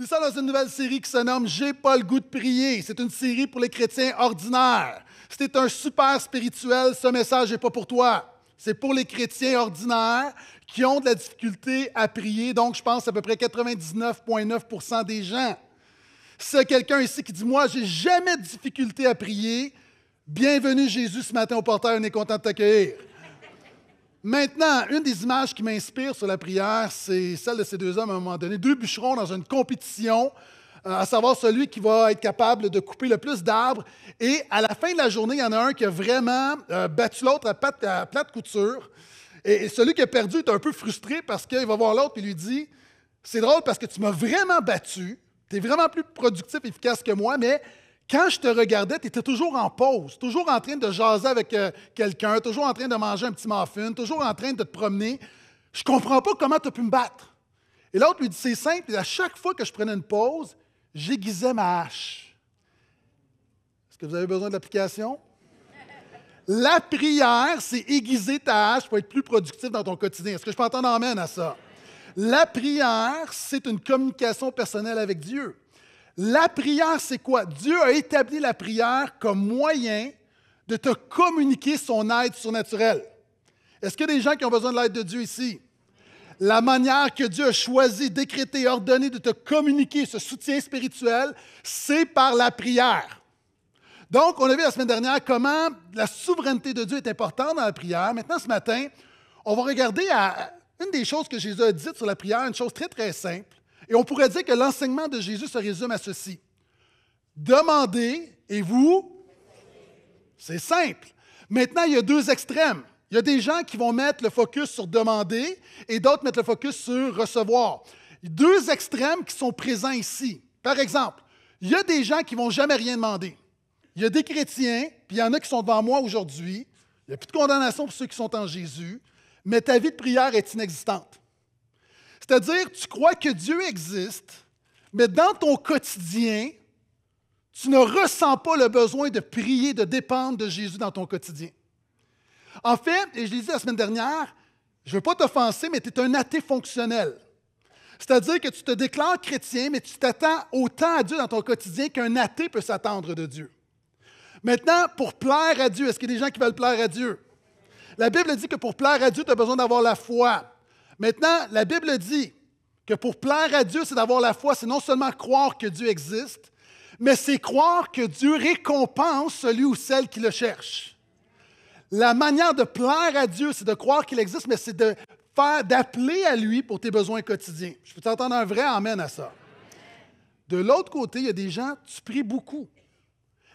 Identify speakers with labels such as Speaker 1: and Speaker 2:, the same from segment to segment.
Speaker 1: Nous sommes dans une nouvelle série qui se nomme J'ai pas le goût de prier. C'est une série pour les chrétiens ordinaires. C'était un super spirituel, ce message n'est pas pour toi. C'est pour les chrétiens ordinaires qui ont de la difficulté à prier. Donc, je pense à peu près 99,9 des gens. C'est quelqu'un ici qui dit Moi, j'ai jamais de difficulté à prier, bienvenue Jésus ce matin au portail, on est content de t'accueillir. Maintenant, une des images qui m'inspire sur la prière, c'est celle de ces deux hommes à un moment donné, deux bûcherons dans une compétition, euh, à savoir celui qui va être capable de couper le plus d'arbres. Et à la fin de la journée, il y en a un qui a vraiment euh, battu l'autre à, plate couture. Et, celui qui a perdu est un peu frustré parce qu'il va voir l'autre et lui dit, c'est drôle parce que tu m'as vraiment battu, tu es vraiment plus productif et efficace que moi, mais quand je te regardais, tu étais toujours en pause, toujours en train de jaser avec euh, quelqu'un, toujours en train de manger un petit muffin, toujours en train de te promener. Je ne comprends pas comment tu as pu me battre. Et l'autre lui dit C'est simple, à chaque fois que je prenais une pause, j'aiguisais ma hache. Est-ce que vous avez besoin d'application La prière, c'est aiguiser ta hache pour être plus productif dans ton quotidien. Est-ce que je peux entendre amène à ça La prière, c'est une communication personnelle avec Dieu. La prière, c'est quoi? Dieu a établi la prière comme moyen de te communiquer son aide surnaturelle. Est-ce qu'il y a des gens qui ont besoin de l'aide de Dieu ici? La manière que Dieu a choisi, décrété, ordonné de te communiquer ce soutien spirituel, c'est par la prière. Donc, on a vu la semaine dernière comment la souveraineté de Dieu est importante dans la prière. Maintenant, ce matin, on va regarder à une des choses que Jésus a dites sur la prière, une chose très, très simple. Et on pourrait dire que l'enseignement de Jésus se résume à ceci. Demandez et vous, c'est simple. Maintenant, il y a deux extrêmes. Il y a des gens qui vont mettre le focus sur demander et d'autres mettent le focus sur recevoir. Deux extrêmes qui sont présents ici. Par exemple, il y a des gens qui vont jamais rien demander. Il y a des chrétiens, puis il y en a qui sont devant moi aujourd'hui. Il n'y a plus de condamnation pour ceux qui sont en Jésus, mais ta vie de prière est inexistante. C'est-à-dire, tu crois que Dieu existe, mais dans ton quotidien, tu ne ressens pas le besoin de prier, de dépendre de Jésus dans ton quotidien. En fait, et je l'ai dit la semaine dernière, je ne veux pas t'offenser, mais tu es un athée fonctionnel. C'est-à-dire que tu te déclares chrétien, mais tu t'attends autant à Dieu dans ton quotidien qu'un athée peut s'attendre de Dieu. Maintenant, pour plaire à Dieu, est-ce qu'il y a des gens qui veulent plaire à Dieu? La Bible dit que pour plaire à Dieu, tu as besoin d'avoir la foi. Maintenant, la Bible dit que pour plaire à Dieu, c'est d'avoir la foi, c'est non seulement croire que Dieu existe, mais c'est croire que Dieu récompense celui ou celle qui le cherche. La manière de plaire à Dieu, c'est de croire qu'il existe, mais c'est de faire, d'appeler à lui pour tes besoins quotidiens. Je peux t'entendre un vrai amen à ça. De l'autre côté, il y a des gens, tu pries beaucoup.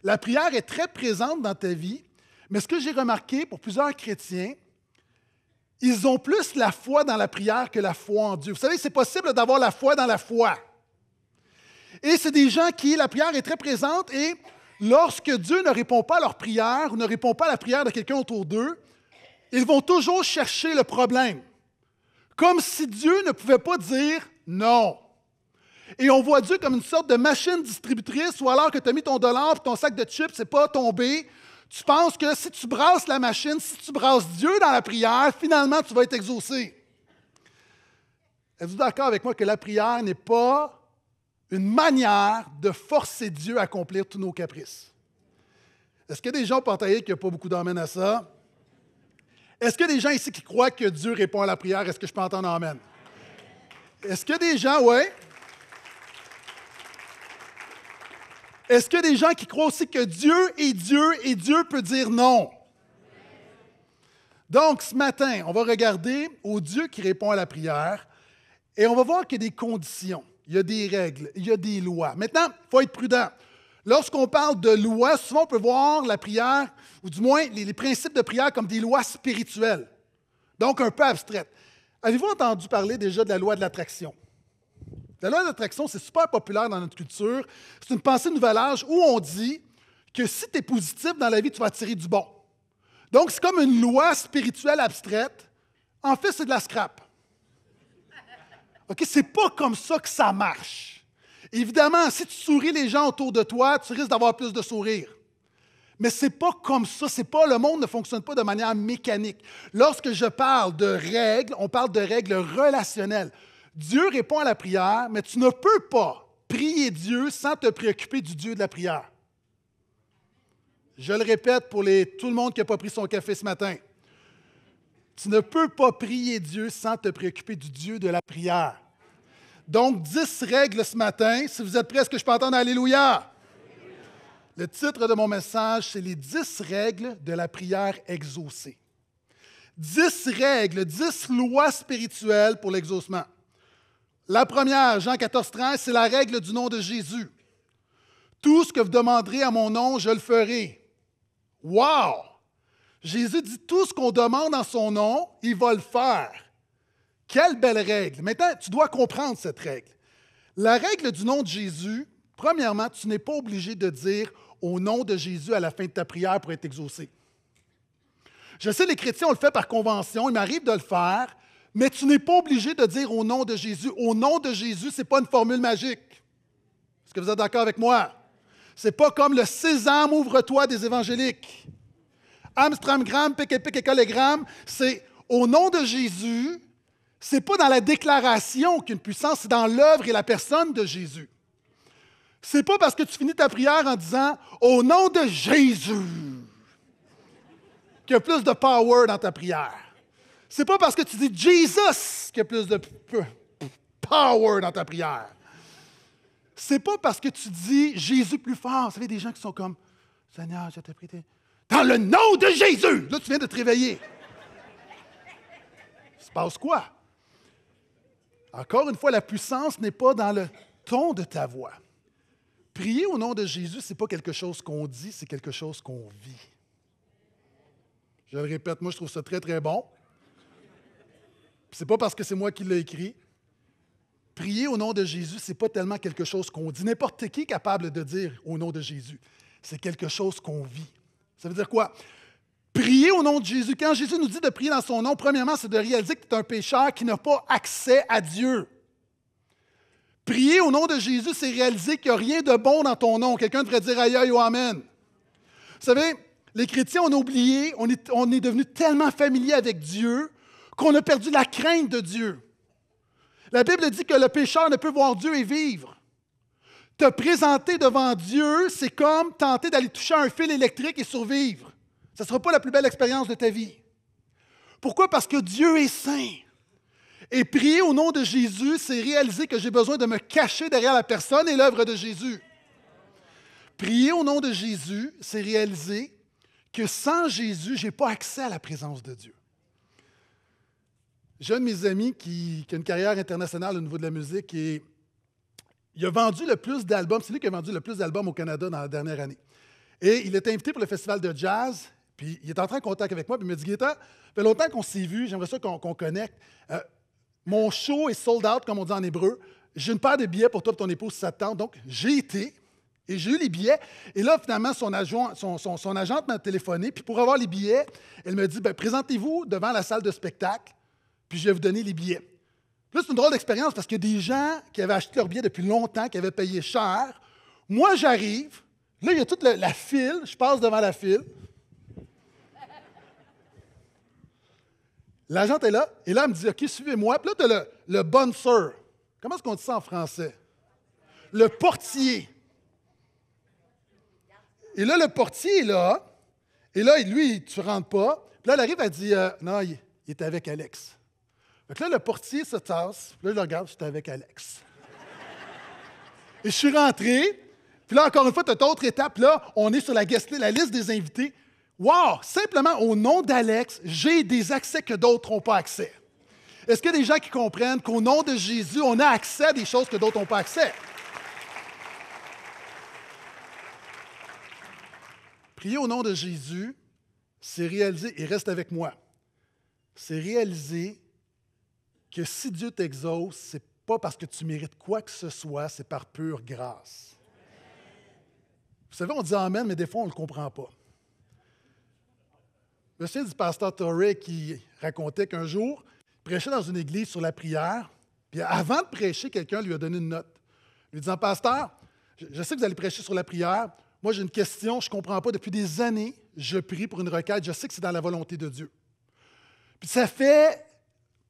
Speaker 1: La prière est très présente dans ta vie, mais ce que j'ai remarqué pour plusieurs chrétiens, ils ont plus la foi dans la prière que la foi en Dieu. Vous savez, c'est possible d'avoir la foi dans la foi. Et c'est des gens qui, la prière est très présente et lorsque Dieu ne répond pas à leur prière ou ne répond pas à la prière de quelqu'un autour d'eux, ils vont toujours chercher le problème. Comme si Dieu ne pouvait pas dire non. Et on voit Dieu comme une sorte de machine distributrice, ou alors que tu as mis ton dollar et ton sac de chips, c'est pas tombé, tu penses que si tu brasses la machine, si tu brasses Dieu dans la prière, finalement, tu vas être exaucé. Êtes-vous d'accord avec moi que la prière n'est pas une manière de forcer Dieu à accomplir tous nos caprices? Est-ce qu'il y a des gens au qu'il n'y a pas beaucoup d'amène à ça? Est-ce qu'il y a des gens ici qui croient que Dieu répond à la prière? Est-ce que je peux entendre Amen? Est-ce qu'il y a des gens, ouais? Est-ce que des gens qui croient aussi que Dieu est Dieu et Dieu peut dire non? Donc, ce matin, on va regarder au Dieu qui répond à la prière et on va voir qu'il y a des conditions, il y a des règles, il y a des lois. Maintenant, il faut être prudent. Lorsqu'on parle de lois, souvent on peut voir la prière, ou du moins les, les principes de prière, comme des lois spirituelles, donc un peu abstraites. Avez-vous entendu parler déjà de la loi de l'attraction? La loi d'attraction, c'est super populaire dans notre culture. C'est une pensée de nouvel âge où on dit que si tu es positif dans la vie, tu vas attirer du bon. Donc, c'est comme une loi spirituelle abstraite. En fait, c'est de la scrap. OK? C'est pas comme ça que ça marche. Évidemment, si tu souris les gens autour de toi, tu risques d'avoir plus de sourires. Mais c'est pas comme ça, c'est pas le monde ne fonctionne pas de manière mécanique. Lorsque je parle de règles, on parle de règles relationnelles. Dieu répond à la prière, mais tu ne peux pas prier Dieu sans te préoccuper du Dieu de la prière. Je le répète pour les, tout le monde qui n'a pas pris son café ce matin. Tu ne peux pas prier Dieu sans te préoccuper du Dieu de la prière. Donc, dix règles ce matin. Si vous êtes prêts, est-ce que je peux entendre Alléluia? Le titre de mon message, c'est les dix règles de la prière exaucée. Dix règles, dix lois spirituelles pour l'exaucement. La première, Jean 14, 13, c'est la règle du nom de Jésus. Tout ce que vous demanderez à mon nom, je le ferai. Wow! Jésus dit tout ce qu'on demande en son nom, il va le faire. Quelle belle règle. Maintenant, tu dois comprendre cette règle. La règle du nom de Jésus, premièrement, tu n'es pas obligé de dire au nom de Jésus à la fin de ta prière pour être exaucé. Je sais, les chrétiens, on le fait par convention, il m'arrive de le faire, mais tu n'es pas obligé de dire au nom de Jésus. Au nom de Jésus, ce n'est pas une formule magique. Est-ce que vous êtes d'accord avec moi? Ce n'est pas comme le sésame ouvre-toi des évangéliques. Amstramgram, pique-pique et c'est au nom de Jésus, c'est pas dans la déclaration qu'une puissance, c'est dans l'œuvre et la personne de Jésus. C'est pas parce que tu finis ta prière en disant au nom de Jésus qu'il y a plus de power dans ta prière. C'est pas parce que tu dis Jesus qu'il y a plus de power dans ta prière. C'est pas parce que tu dis Jésus plus fort. Vous savez, des gens qui sont comme Seigneur, je t'ai pris. Dans le nom de Jésus! Là, tu viens de te réveiller. Il se passe quoi? Encore une fois, la puissance n'est pas dans le ton de ta voix. Prier au nom de Jésus, ce n'est pas quelque chose qu'on dit, c'est quelque chose qu'on vit. Je le répète, moi, je trouve ça très, très bon n'est pas parce que c'est moi qui l'ai écrit. Prier au nom de Jésus, ce n'est pas tellement quelque chose qu'on dit. N'importe qui est capable de dire au nom de Jésus. C'est quelque chose qu'on vit. Ça veut dire quoi? Prier au nom de Jésus. Quand Jésus nous dit de prier dans son nom, premièrement, c'est de réaliser que tu es un pécheur qui n'a pas accès à Dieu. Prier au nom de Jésus, c'est réaliser qu'il n'y a rien de bon dans ton nom. Quelqu'un devrait dire aïe ou amen. Vous savez, les chrétiens, ont oublié, on est, on est devenu tellement familier avec Dieu qu'on a perdu la crainte de Dieu. La Bible dit que le pécheur ne peut voir Dieu et vivre. Te présenter devant Dieu, c'est comme tenter d'aller toucher un fil électrique et survivre. Ce ne sera pas la plus belle expérience de ta vie. Pourquoi? Parce que Dieu est saint. Et prier au nom de Jésus, c'est réaliser que j'ai besoin de me cacher derrière la personne et l'œuvre de Jésus. Prier au nom de Jésus, c'est réaliser que sans Jésus, je n'ai pas accès à la présence de Dieu. J'ai un de mes amis qui, a une carrière internationale au niveau de la musique et il a vendu le plus d'albums. C'est lui qui a vendu le plus d'albums au Canada dans la dernière année. Et il était invité pour le festival de jazz. Puis il est entré en contact avec moi. Puis il m'a dit Guetta, fait longtemps qu'on s'est vu. J'aimerais ça qu'on connecte. Euh, mon show est sold out, comme on dit en hébreu. J'ai une paire de billets pour toi et ton épouse s'attendent. Donc, j'ai été. Et j'ai eu les billets. Et là, finalement, son, agent, son, son agente m'a téléphoné. Puis pour avoir les billets, elle me dit ben, Présentez-vous devant la salle de spectacle puis je vais vous donner les billets. Là, c'est une drôle d'expérience parce qu'il y a des gens qui avaient acheté leurs billets depuis longtemps, qui avaient payé cher. Moi, j'arrive. Là, il y a toute la, file. Je passe devant la file. L'agent est là, et là, elle me dit OK, suivez-moi. Puis là, as le, bon bonsoir. Comment est-ce qu'on dit ça en français Le portier. Et là, le portier est là. Et là, lui, tu rentres pas. Puis là, elle arrive, elle dit euh, Non, il, est avec Alex. Donc là, le portier se tasse. Là, je le regarde, c'est avec Alex. Et je suis rentré. Puis là, encore une fois, tu as autre étape. Là, on est sur la, guest la liste des invités. Wow! Simplement au nom d'Alex, j'ai des accès que d'autres n'ont pas accès. Est-ce qu'il y a des gens qui comprennent qu'au nom de Jésus, on a accès à des choses que d'autres n'ont pas accès? Prier au nom de Jésus, c'est réaliser, et reste avec moi, c'est réaliser que si Dieu t'exauce, c'est pas parce que tu mérites quoi que ce soit, c'est par pure grâce. Vous savez, on dit Amen, mais des fois, on ne le comprend pas. Je sais du pasteur Torrey qui racontait qu'un jour, il prêchait dans une église sur la prière, puis avant de prêcher, quelqu'un lui a donné une note, lui disant Pasteur, je sais que vous allez prêcher sur la prière. Moi, j'ai une question, je ne comprends pas. Depuis des années, je prie pour une requête. Je sais que c'est dans la volonté de Dieu. Puis ça fait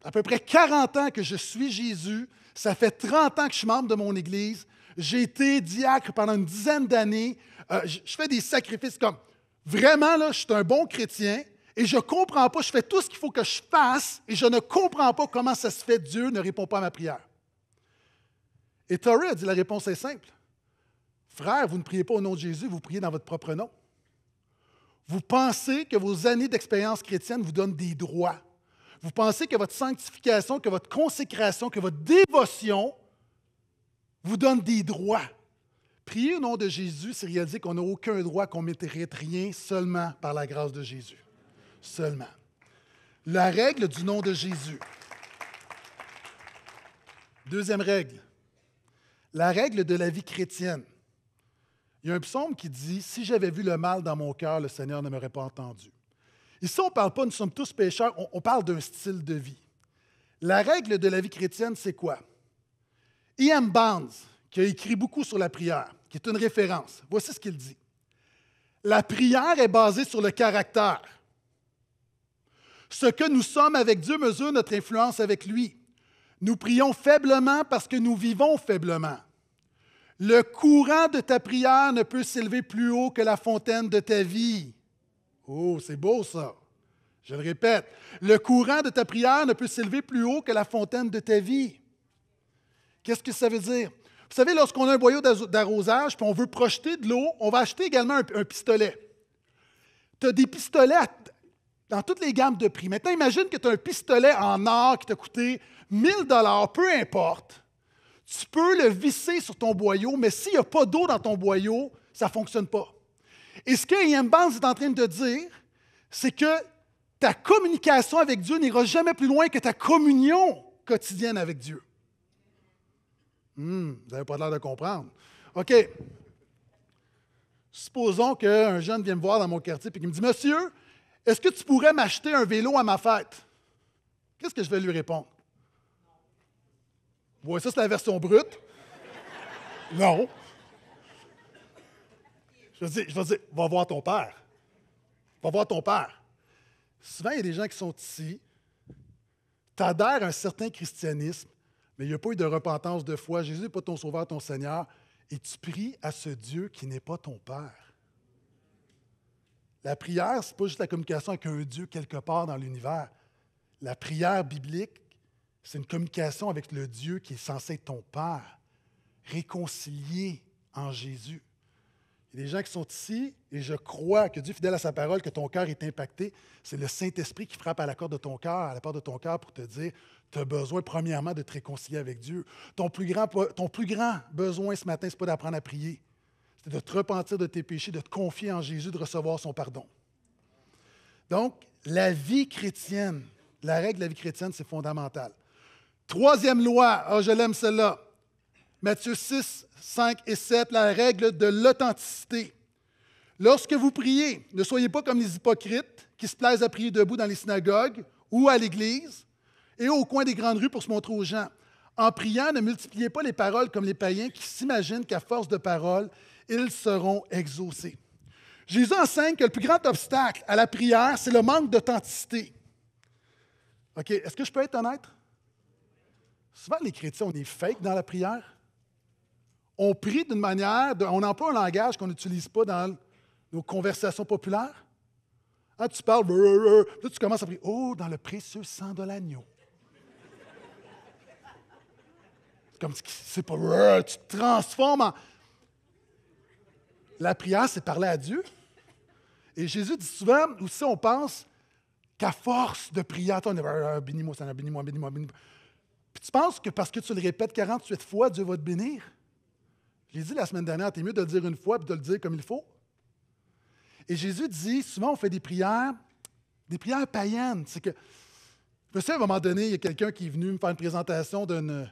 Speaker 1: à peu près 40 ans que je suis Jésus. Ça fait 30 ans que je suis membre de mon Église. J'ai été diacre pendant une dizaine d'années. Euh, je fais des sacrifices comme vraiment, là, je suis un bon chrétien et je ne comprends pas. Je fais tout ce qu'il faut que je fasse et je ne comprends pas comment ça se fait. Dieu ne répond pas à ma prière. Et Torrey a dit la réponse est simple. Frère, vous ne priez pas au nom de Jésus, vous priez dans votre propre nom. Vous pensez que vos années d'expérience chrétienne vous donnent des droits vous pensez que votre sanctification, que votre consécration, que votre dévotion vous donne des droits. Priez au nom de Jésus, c'est dit qu'on n'a aucun droit, qu'on ne rien, seulement par la grâce de Jésus. Seulement. La règle du nom de Jésus. Deuxième règle. La règle de la vie chrétienne. Il y a un psaume qui dit, Si j'avais vu le mal dans mon cœur, le Seigneur ne m'aurait pas entendu. Ici, on ne parle pas nous sommes tous pécheurs, on, parle d'un style de vie. La règle de la vie chrétienne, c'est quoi? Ian Barnes, qui a écrit beaucoup sur la prière, qui est une référence, voici ce qu'il dit. La prière est basée sur le caractère. Ce que nous sommes avec Dieu mesure notre influence avec lui. Nous prions faiblement parce que nous vivons faiblement. Le courant de ta prière ne peut s'élever plus haut que la fontaine de ta vie. Oh, c'est beau ça. Je le répète, le courant de ta prière ne peut s'élever plus haut que la fontaine de ta vie. Qu'est-ce que ça veut dire? Vous savez, lorsqu'on a un boyau d'arrosage, puis on veut projeter de l'eau, on va acheter également un, pistolet. Tu as des pistolets dans toutes les gammes de prix. Maintenant, imagine que tu as un pistolet en or qui t'a coûté 1000 dollars, peu importe. Tu peux le visser sur ton boyau, mais s'il n'y a pas d'eau dans ton boyau, ça ne fonctionne pas. Et ce que Ian Barnes est en train de dire, c'est que ta communication avec Dieu n'ira jamais plus loin que ta communion quotidienne avec Dieu. Hum, vous n'avez pas l'air de comprendre. OK. Supposons qu'un jeune vienne me voir dans mon quartier et qu'il me dit Monsieur, est-ce que tu pourrais m'acheter un vélo à ma fête Qu'est-ce que je vais lui répondre Oui, ça, c'est la version brute. Non. Je vais dire, va voir ton père. Va voir ton père. Souvent, il y a des gens qui sont ici, t'adhères à un certain christianisme, mais il n'y a pas eu de repentance de foi. Jésus n'est pas ton sauveur, ton Seigneur. Et tu pries à ce Dieu qui n'est pas ton Père. La prière, ce n'est pas juste la communication avec un Dieu quelque part dans l'univers. La prière biblique, c'est une communication avec le Dieu qui est censé être ton Père, réconcilié en Jésus. Les gens qui sont ici, et je crois que Dieu, fidèle à sa parole, que ton cœur est impacté. C'est le Saint-Esprit qui frappe à la corde de ton cœur, à la porte de ton cœur pour te dire, tu as besoin premièrement de te réconcilier avec Dieu. Ton plus grand, ton plus grand besoin ce matin, ce n'est pas d'apprendre à prier. C'est de te repentir de tes péchés, de te confier en Jésus, de recevoir son pardon. Donc, la vie chrétienne, la règle de la vie chrétienne, c'est fondamental. Troisième loi, oh, je l'aime celle-là. Matthieu 6, 5 et 7, la règle de l'authenticité. Lorsque vous priez, ne soyez pas comme les hypocrites qui se plaisent à prier debout dans les synagogues ou à l'église et au coin des grandes rues pour se montrer aux gens. En priant, ne multipliez pas les paroles comme les païens qui s'imaginent qu'à force de paroles, ils seront exaucés. Jésus enseigne que le plus grand obstacle à la prière, c'est le manque d'authenticité. OK, est-ce que je peux être honnête? Souvent, les chrétiens, on est fake dans la prière on prie d'une manière, on emploie un langage qu'on n'utilise pas dans nos conversations populaires. Hein, tu parles, là tu commences à prier, oh, dans le précieux sang de l'agneau. Comme si c'est pas, tu te transformes en. La prière, c'est parler à Dieu. Et Jésus dit souvent, aussi on pense qu'à force de prier, attends, bénis-moi, bénis-moi, bénis-moi, Puis tu penses que parce que tu le répètes 48 fois, Dieu va te bénir? J'ai dit la semaine dernière, t'es mieux de le dire une fois et de le dire comme il faut. Et Jésus dit, souvent on fait des prières, des prières païennes. C'est que, je à un moment donné, il y a quelqu'un qui est venu me faire une présentation d'un euh,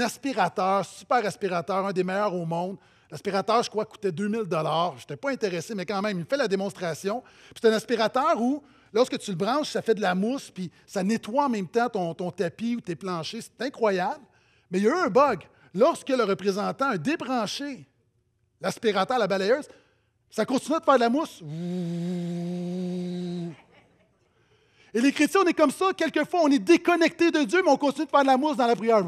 Speaker 1: aspirateur, super aspirateur, un des meilleurs au monde. L'aspirateur, je crois, coûtait 2000 dollars. Je n'étais pas intéressé, mais quand même, il fait la démonstration. C'est un aspirateur où, lorsque tu le branches, ça fait de la mousse, puis ça nettoie en même temps ton, ton tapis ou tes planchers. C'est incroyable. Mais il y a eu un bug. Lorsque le représentant a débranché l'aspirateur, la balayeuse, ça continue de faire de la mousse. Et les chrétiens, on est comme ça. Quelquefois, on est déconnecté de Dieu, mais on continue de faire de la mousse dans la prière.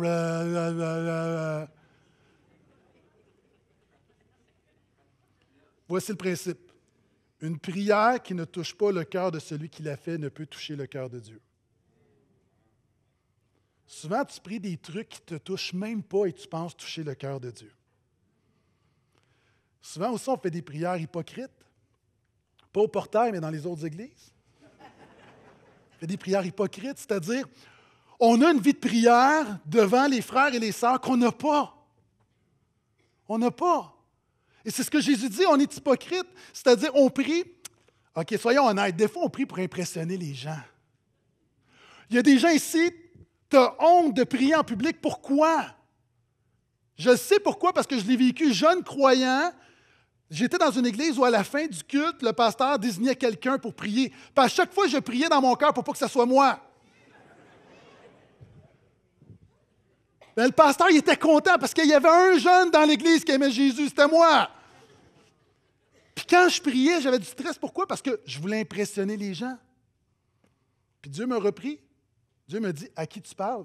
Speaker 1: Voici le principe. Une prière qui ne touche pas le cœur de celui qui l'a fait ne peut toucher le cœur de Dieu. Souvent, tu pries des trucs qui ne te touchent même pas et tu penses toucher le cœur de Dieu. Souvent aussi, on fait des prières hypocrites. Pas au portail, mais dans les autres églises. On fait des prières hypocrites, c'est-à-dire, on a une vie de prière devant les frères et les sœurs qu'on n'a pas. On n'a pas. Et c'est ce que Jésus dit, on est hypocrite, c'est-à-dire, on prie. OK, soyons honnêtes, des fois, on prie pour impressionner les gens. Il y a des gens ici, T'as honte de prier en public. Pourquoi? Je sais pourquoi, parce que je l'ai vécu jeune croyant. J'étais dans une église où, à la fin du culte, le pasteur désignait quelqu'un pour prier. Puis à chaque fois, je priais dans mon cœur pour pas que ce soit moi. Ben, le pasteur, il était content parce qu'il y avait un jeune dans l'église qui aimait Jésus, c'était moi. Puis quand je priais, j'avais du stress. Pourquoi? Parce que je voulais impressionner les gens. Puis Dieu me reprit. Dieu me dit, à qui tu parles?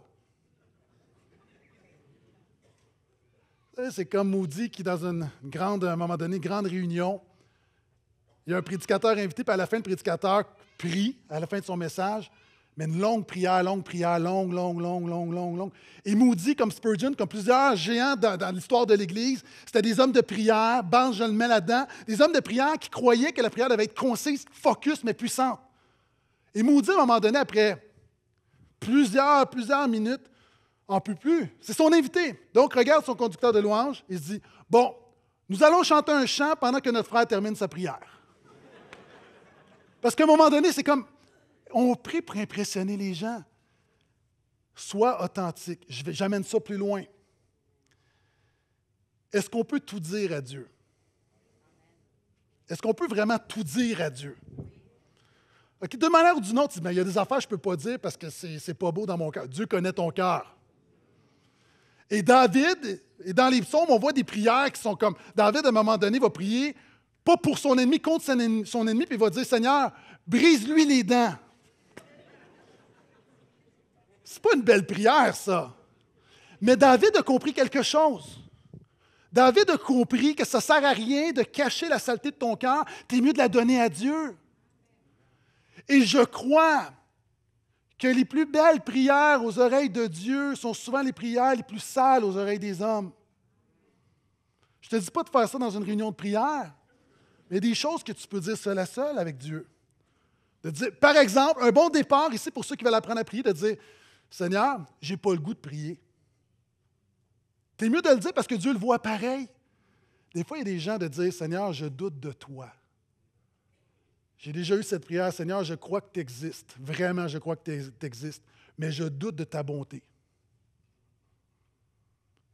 Speaker 1: C'est comme Moody qui, dans une grande, un moment donné, grande réunion, il y a un prédicateur invité, puis à la fin, le prédicateur prie, à la fin de son message, mais une longue prière, longue prière, longue, longue, longue, longue, longue, longue. Et Moody, comme Spurgeon, comme plusieurs géants dans, l'histoire de l'Église, c'était des hommes de prière, Benjamin je le là-dedans, des hommes de prière qui croyaient que la prière devait être concise, focus, mais puissante. Et Moody, à un moment donné, après plusieurs, plusieurs minutes, on ne peut plus. C'est son invité. Donc, regarde son conducteur de louange et dit Bon, nous allons chanter un chant pendant que notre frère termine sa prière. Parce qu'à un moment donné, c'est comme on prie pour impressionner les gens. Sois authentique. J'amène ça plus loin. Est-ce qu'on peut tout dire à Dieu? Est-ce qu'on peut vraiment tout dire à Dieu? de manière ou d'une autre, mais il y a des affaires que je ne peux pas dire parce que c'est n'est pas beau dans mon cœur. Dieu connaît ton cœur. Et David, et dans les psaumes, on voit des prières qui sont comme, David, à un moment donné, va prier, pas pour son ennemi, contre son ennemi, puis il va dire, Seigneur, brise-lui les dents. C'est pas une belle prière, ça. Mais David a compris quelque chose. David a compris que ça ne sert à rien de cacher la saleté de ton cœur, tu es mieux de la donner à Dieu. Et je crois que les plus belles prières aux oreilles de Dieu sont souvent les prières les plus sales aux oreilles des hommes. Je ne te dis pas de faire ça dans une réunion de prière, mais des choses que tu peux dire seule à seul avec Dieu. De dire, par exemple, un bon départ ici pour ceux qui veulent apprendre à prier, de dire Seigneur, j'ai pas le goût de prier. C'est mieux de le dire parce que Dieu le voit pareil. Des fois, il y a des gens de dire Seigneur, je doute de toi. J'ai déjà eu cette prière, Seigneur, je crois que tu existes. Vraiment, je crois que tu existes. Mais je doute de ta bonté.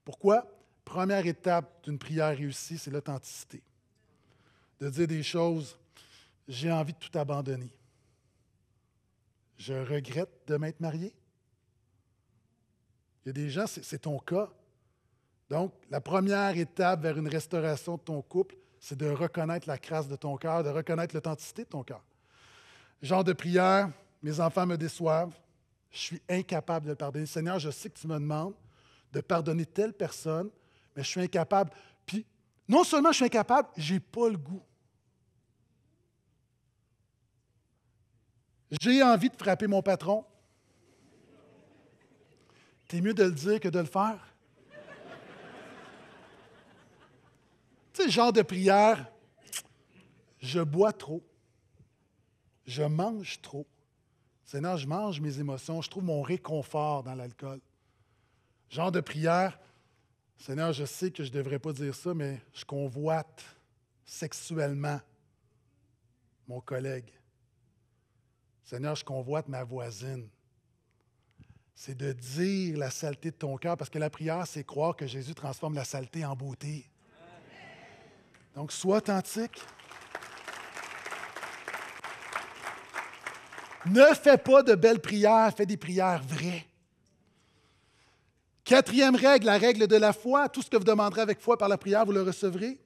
Speaker 1: Pourquoi? Première étape d'une prière réussie, c'est l'authenticité. De dire des choses, j'ai envie de tout abandonner. Je regrette de m'être marié. Il y a des gens, c'est ton cas. Donc, la première étape vers une restauration de ton couple, c'est de reconnaître la crasse de ton cœur, de reconnaître l'authenticité de ton cœur. Genre de prière, mes enfants me déçoivent, je suis incapable de le pardonner. Seigneur, je sais que tu me demandes de pardonner telle personne, mais je suis incapable. Puis, non seulement je suis incapable, j'ai pas le goût. J'ai envie de frapper mon patron. C'est mieux de le dire que de le faire. Tu sais, genre de prière, je bois trop, je mange trop. Seigneur, je mange mes émotions, je trouve mon réconfort dans l'alcool. Genre de prière, Seigneur, je sais que je ne devrais pas dire ça, mais je convoite sexuellement mon collègue. Seigneur, je convoite ma voisine. C'est de dire la saleté de ton cœur, parce que la prière, c'est croire que Jésus transforme la saleté en beauté. Donc, sois authentique. Ne fais pas de belles prières, fais des prières vraies. Quatrième règle, la règle de la foi. Tout ce que vous demanderez avec foi par la prière, vous le recevrez.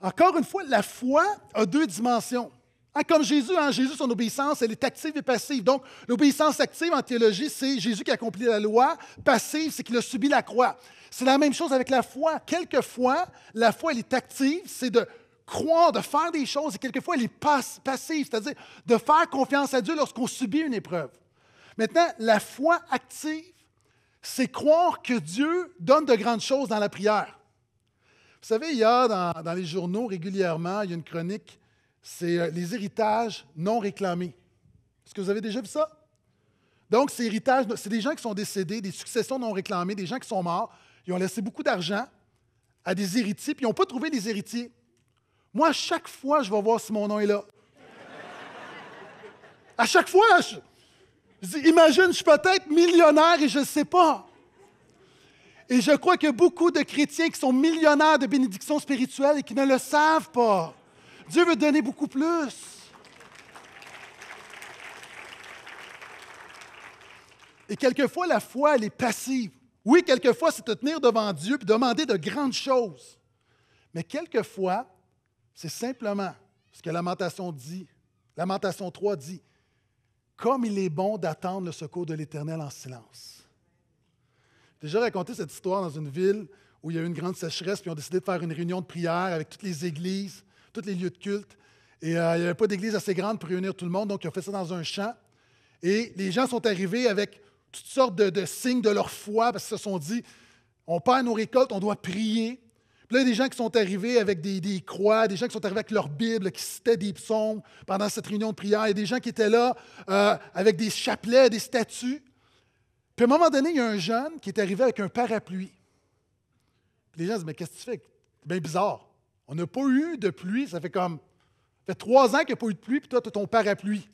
Speaker 1: Encore une fois, la foi a deux dimensions. Ah, comme Jésus, en hein, Jésus, son obéissance, elle est active et passive. Donc, l'obéissance active en théologie, c'est Jésus qui accomplit la loi. Passive, c'est qu'il a subi la croix. C'est la même chose avec la foi. Quelquefois, la foi, elle est active, c'est de croire, de faire des choses, et quelquefois, elle est passive, c'est-à-dire de faire confiance à Dieu lorsqu'on subit une épreuve. Maintenant, la foi active, c'est croire que Dieu donne de grandes choses dans la prière. Vous savez, il y a dans les journaux régulièrement, il y a une chronique c'est euh, les héritages non réclamés. Est-ce que vous avez déjà vu ça? Donc, ces héritages, c'est des gens qui sont décédés, des successions non réclamées, des gens qui sont morts. Ils ont laissé beaucoup d'argent à des héritiers, puis ils n'ont pas trouvé des héritiers. Moi, à chaque fois, je vais voir si mon nom est là. À chaque fois, je, dis, imagine, je suis peut-être millionnaire et je ne sais pas. Et je crois que beaucoup de chrétiens qui sont millionnaires de bénédictions spirituelles et qui ne le savent pas. Dieu veut donner beaucoup plus. Et quelquefois, la foi, elle est passive. Oui, quelquefois, c'est te tenir devant Dieu et demander de grandes choses. Mais quelquefois, c'est simplement ce que Lamentation dit. Lamentation 3 dit Comme il est bon d'attendre le secours de l'Éternel en silence. J'ai déjà raconté cette histoire dans une ville où il y a eu une grande sécheresse, puis ils ont décidé de faire une réunion de prière avec toutes les églises tous les lieux de culte. Et euh, il n'y avait pas d'église assez grande pour réunir tout le monde, donc ils ont fait ça dans un champ. Et les gens sont arrivés avec toutes sortes de, signes de leur foi, parce qu'ils se sont dit, on perd nos récoltes, on doit prier. Puis là, il y a des gens qui sont arrivés avec des, croix, des gens qui sont arrivés avec leur Bible, qui citaient des psaumes pendant cette réunion de prière. Il y a des gens qui étaient là euh, avec des chapelets, des statues. Puis à un moment donné, il y a un jeune qui est arrivé avec un parapluie. les gens disent, mais qu'est-ce que tu fais? C'est bien bizarre. On n'a pas eu de pluie, ça fait comme. Ça fait trois ans qu'il n'y a pas eu de pluie, puis toi, tu as ton parapluie.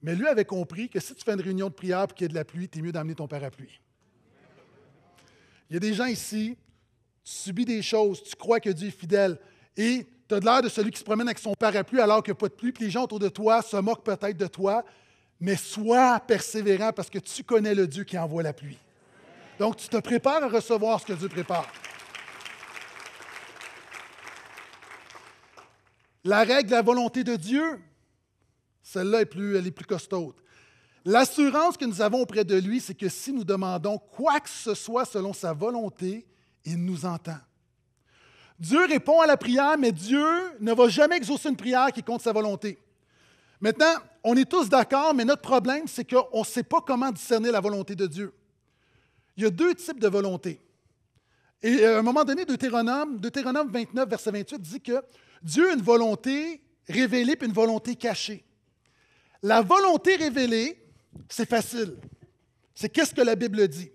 Speaker 1: Mais lui avait compris que si tu fais une réunion de prière et qu'il y a de la pluie, tu es mieux d'amener ton parapluie. Il y a des gens ici, tu subis des choses, tu crois que Dieu est fidèle, et tu as l'air de celui qui se promène avec son parapluie alors qu'il n'y a pas de pluie, puis les gens autour de toi se moquent peut-être de toi, mais sois persévérant parce que tu connais le Dieu qui envoie la pluie. Donc, tu te prépares à recevoir ce que Dieu prépare. La règle de la volonté de Dieu, celle-là est plus, elle est plus costaude. L'assurance que nous avons auprès de lui, c'est que si nous demandons quoi que ce soit selon sa volonté, il nous entend. Dieu répond à la prière, mais Dieu ne va jamais exaucer une prière qui compte sa volonté. Maintenant, on est tous d'accord, mais notre problème, c'est qu'on ne sait pas comment discerner la volonté de Dieu. Il y a deux types de volonté. Et euh, à un moment donné, Deutéronome, Deutéronome 29, verset 28, dit que Dieu a une volonté révélée puis une volonté cachée. La volonté révélée, c'est facile. C'est qu'est-ce que la Bible dit.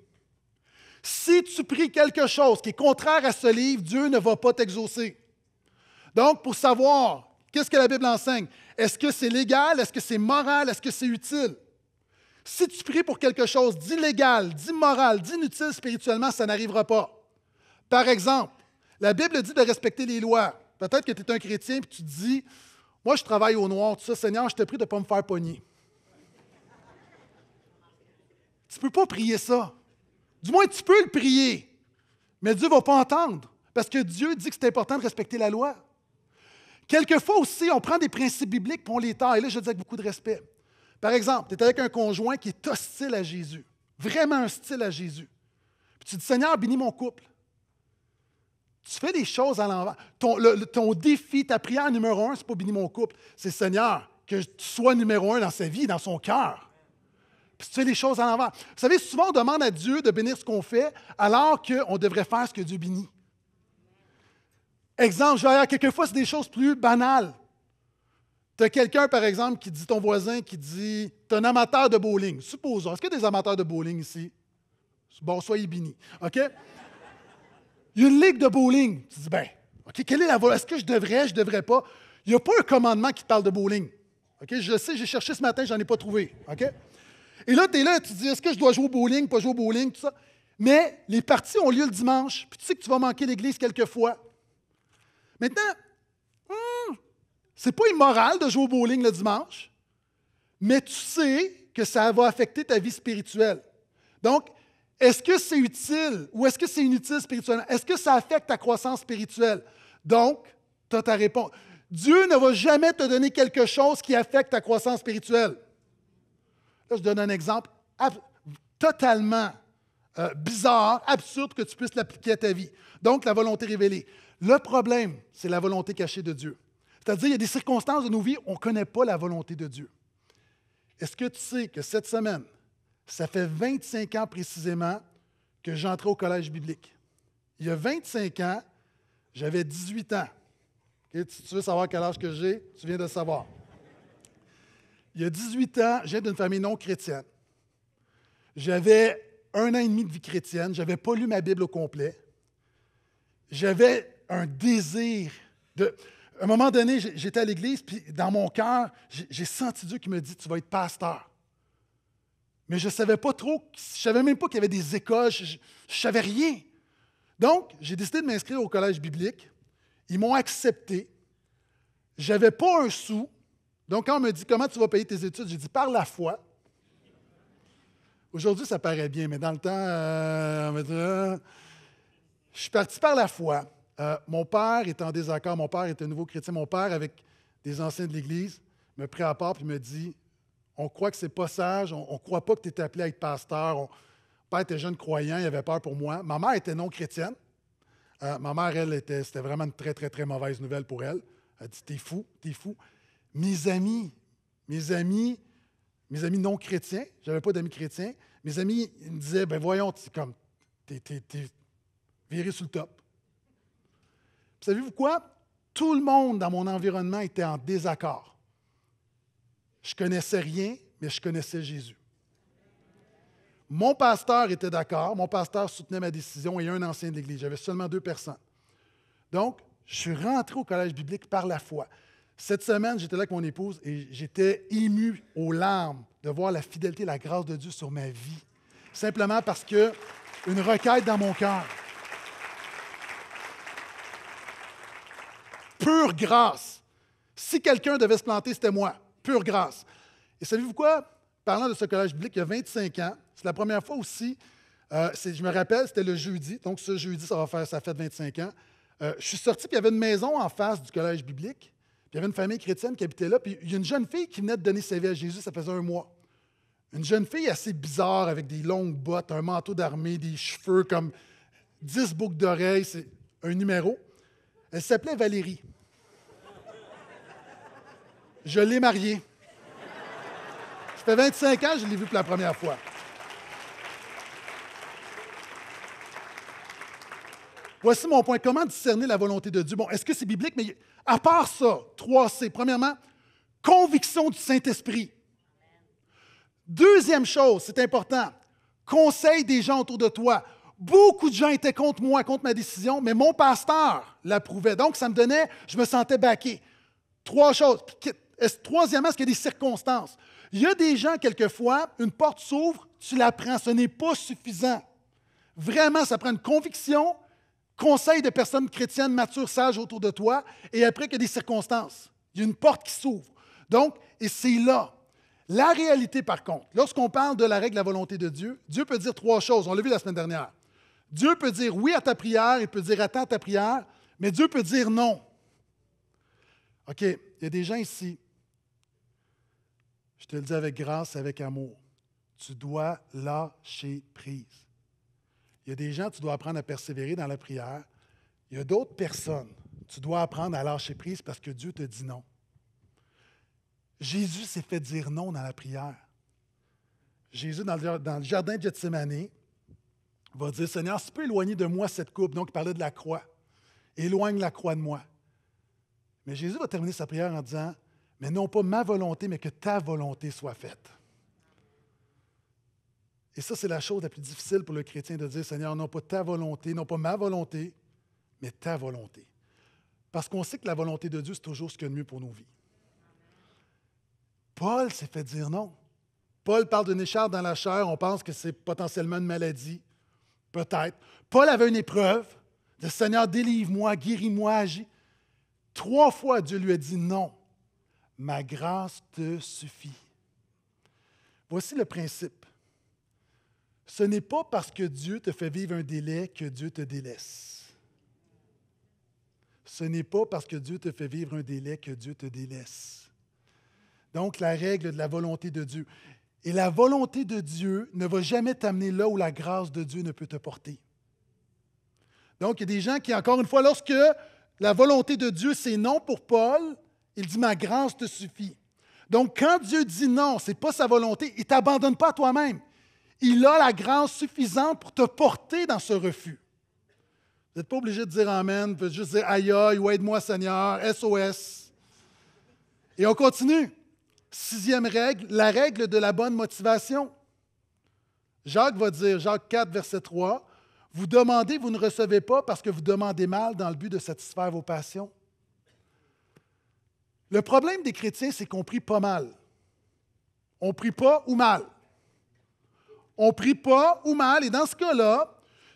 Speaker 1: Si tu pries quelque chose qui est contraire à ce livre, Dieu ne va pas t'exaucer. Donc, pour savoir qu'est-ce que la Bible enseigne, est-ce que c'est légal, est-ce que c'est moral, est-ce que c'est utile? Si tu pries pour quelque chose d'illégal, d'immoral, d'inutile spirituellement, ça n'arrivera pas. Par exemple, la Bible dit de respecter les lois. Peut-être que tu es un chrétien et tu te dis Moi, je travaille au noir, tout ça, Seigneur, je te prie de ne pas me faire pogner. tu ne peux pas prier ça. Du moins, tu peux le prier, mais Dieu ne va pas entendre parce que Dieu dit que c'est important de respecter la loi. Quelquefois aussi, on prend des principes bibliques pour on les taille. Et là, je dis avec beaucoup de respect. Par exemple, tu es avec un conjoint qui est hostile à Jésus, vraiment hostile à Jésus. Puis tu dis Seigneur, bénis mon couple. Tu fais des choses à l'envers. Ton, défi, ta prière numéro un, c'est pas bénir mon couple, c'est Seigneur, que tu sois numéro un dans sa vie, dans son cœur. Puis tu fais des choses à l'envers. Vous savez, souvent on demande à Dieu de bénir ce qu'on fait, alors qu'on devrait faire ce que Dieu bénit. Exemple, je quelquefois, c'est des choses plus banales. Tu as quelqu'un, par exemple, qui dit, ton voisin, qui dit, tu es un amateur de bowling. Supposons, est-ce qu'il y a des amateurs de bowling ici? Bon, soyez bénis. OK? Il y a une ligue de bowling. Tu dis, ben, OK, quelle est la voie Est-ce que je devrais, je ne devrais pas? Il n'y a pas un commandement qui parle de bowling. OK, je sais, j'ai cherché ce matin, je n'en ai pas trouvé. OK? Et là, tu es là, tu dis, est-ce que je dois jouer au bowling, pas jouer au bowling, tout ça? Mais les parties ont lieu le dimanche, puis tu sais que tu vas manquer l'église quelquefois. Maintenant, hmm, c'est pas immoral de jouer au bowling le dimanche, mais tu sais que ça va affecter ta vie spirituelle. Donc, est-ce que c'est utile ou est-ce que c'est inutile spirituellement? Est-ce que ça affecte ta croissance spirituelle? Donc, tu as ta réponse. Dieu ne va jamais te donner quelque chose qui affecte ta croissance spirituelle. Là, je donne un exemple totalement euh, bizarre, absurde que tu puisses l'appliquer à ta vie. Donc, la volonté révélée. Le problème, c'est la volonté cachée de Dieu. C'est-à-dire, il y a des circonstances de nos vies, on ne connaît pas la volonté de Dieu. Est-ce que tu sais que cette semaine, ça fait 25 ans précisément que j'entrais au collège biblique. Il y a 25 ans, j'avais 18 ans. et tu, veux savoir quel âge que j'ai? Tu viens de le savoir. Il y a 18 ans, j'ai d'une famille non chrétienne. J'avais un an et demi de vie chrétienne. Je n'avais pas lu ma Bible au complet. J'avais un désir de. À un moment donné, j'étais à l'église, puis dans mon cœur, j'ai senti Dieu qui me dit Tu vas être pasteur mais je ne savais pas trop, je savais même pas qu'il y avait des écoles, je ne savais rien. Donc, j'ai décidé de m'inscrire au collège biblique. Ils m'ont accepté. J'avais pas un sou. Donc, quand on me dit comment tu vas payer tes études, j'ai dit par la foi. Aujourd'hui, ça paraît bien, mais dans le temps, euh, euh, je suis parti par la foi. Euh, mon père est en désaccord. Mon père était un nouveau chrétien. Mon père, avec des anciens de l'Église, me prit à part et me dit on croit que c'est pas sage, on ne croit pas que tu es appelé à être pasteur. On, père était jeune croyant, il avait peur pour moi. Ma mère était non chrétienne. Euh, ma mère, elle, était, c'était vraiment une très, très, très mauvaise nouvelle pour elle. Elle dit T'es fou, t'es fou. Mes amis, mes amis, mes amis non chrétiens, j'avais pas d'amis chrétiens, mes amis ils me disaient Ben voyons, comme, t'es, viré sous le top. Puis, savez-vous quoi Tout le monde dans mon environnement était en désaccord. Je connaissais rien, mais je connaissais Jésus. Mon pasteur était d'accord. Mon pasteur soutenait ma décision et un ancien d'église. J'avais seulement deux personnes. Donc, je suis rentré au collège biblique par la foi. Cette semaine, j'étais là avec mon épouse et j'étais ému aux larmes de voir la fidélité et la grâce de Dieu sur ma vie. Simplement parce que une requête dans mon cœur. Pure grâce. Si quelqu'un devait se planter, c'était moi pure grâce. Et savez-vous quoi? Parlant de ce collège biblique, il y a 25 ans, c'est la première fois aussi, euh, je me rappelle, c'était le jeudi, donc ce jeudi, ça va faire sa fête 25 ans. Euh, je suis sorti, puis il y avait une maison en face du collège biblique, puis il y avait une famille chrétienne qui habitait là, puis il y a une jeune fille qui venait de donner sa vie à Jésus, ça faisait un mois. Une jeune fille assez bizarre, avec des longues bottes, un manteau d'armée, des cheveux comme 10 boucles d'oreilles, c'est un numéro. Elle s'appelait Valérie. Je l'ai marié. Ça 25 ans, je l'ai vu pour la première fois. Voici mon point. Comment discerner la volonté de Dieu? Bon, est-ce que c'est biblique? Mais à part ça, trois c Premièrement, conviction du Saint-Esprit. Deuxième chose, c'est important, conseil des gens autour de toi. Beaucoup de gens étaient contre moi, contre ma décision, mais mon pasteur l'approuvait. Donc, ça me donnait, je me sentais baqué. Trois choses. Troisièmement, est-ce qu'il y a des circonstances? Il y a des gens, quelquefois, une porte s'ouvre, tu la prends. Ce n'est pas suffisant. Vraiment, ça prend une conviction, conseil de personnes chrétiennes matures, sages autour de toi, et après qu'il y a des circonstances. Il y a une porte qui s'ouvre. Donc, et c'est là. La réalité, par contre, lorsqu'on parle de la règle de la volonté de Dieu, Dieu peut dire trois choses. On l'a vu la semaine dernière. Dieu peut dire oui à ta prière, il peut dire attends ta prière, mais Dieu peut dire non. OK, il y a des gens ici, je te le dis avec grâce, avec amour. Tu dois lâcher prise. Il y a des gens, tu dois apprendre à persévérer dans la prière. Il y a d'autres personnes, tu dois apprendre à lâcher prise parce que Dieu te dit non. Jésus s'est fait dire non dans la prière. Jésus, dans le, jardin de Gethsemane, va dire Seigneur, si tu peux éloigner de moi cette coupe, donc il parlait de la croix, éloigne la croix de moi. Mais Jésus va terminer sa prière en disant mais non pas ma volonté, mais que ta volonté soit faite. Et ça, c'est la chose la plus difficile pour le chrétien de dire, Seigneur, non pas ta volonté, non pas ma volonté, mais ta volonté. Parce qu'on sait que la volonté de Dieu, c'est toujours ce qu'il y a de mieux pour nos vies. Paul s'est fait dire non. Paul parle d'une écharpe dans la chair, on pense que c'est potentiellement une maladie. Peut-être. Paul avait une épreuve. Le Seigneur, délivre-moi, guéris-moi, agis. Trois fois, Dieu lui a dit non. Ma grâce te suffit. Voici le principe. Ce n'est pas parce que Dieu te fait vivre un délai que Dieu te délaisse. Ce n'est pas parce que Dieu te fait vivre un délai que Dieu te délaisse. Donc, la règle de la volonté de Dieu. Et la volonté de Dieu ne va jamais t'amener là où la grâce de Dieu ne peut te porter. Donc, il y a des gens qui, encore une fois, lorsque la volonté de Dieu, c'est non pour Paul, il dit, ma grâce te suffit. Donc, quand Dieu dit non, ce n'est pas sa volonté, il ne t'abandonne pas à toi-même. Il a la grâce suffisante pour te porter dans ce refus. Vous n'êtes pas obligé de dire Amen, vous pouvez juste dire Aïe aïe, aide-moi Seigneur, SOS. Et on continue. Sixième règle, la règle de la bonne motivation. Jacques va dire, Jacques 4, verset 3, Vous demandez, vous ne recevez pas parce que vous demandez mal dans le but de satisfaire vos passions. Le problème des chrétiens, c'est qu'on prie pas mal. On prie pas ou mal. On prie pas ou mal. Et dans ce cas-là,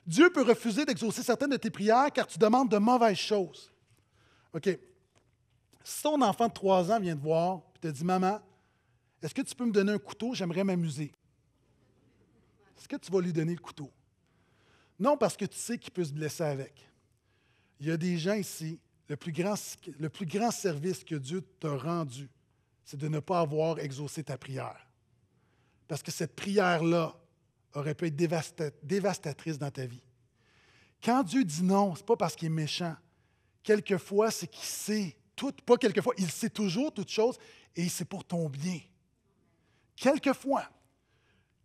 Speaker 1: Dieu peut refuser d'exaucer certaines de tes prières car tu demandes de mauvaises choses. OK. Si ton enfant de 3 ans vient te voir et te dit Maman, est-ce que tu peux me donner un couteau J'aimerais m'amuser. Est-ce que tu vas lui donner le couteau Non, parce que tu sais qu'il peut se blesser avec. Il y a des gens ici le plus grand, le plus grand service que Dieu t'a rendu, c'est de ne pas avoir exaucé ta prière. Parce que cette prière-là aurait pu être dévastatrice dans ta vie. Quand Dieu dit non, ce n'est pas parce qu'il est méchant. Quelquefois, c'est qu'il sait tout, pas quelquefois, il sait toujours toutes choses et c'est pour ton bien. Quelquefois.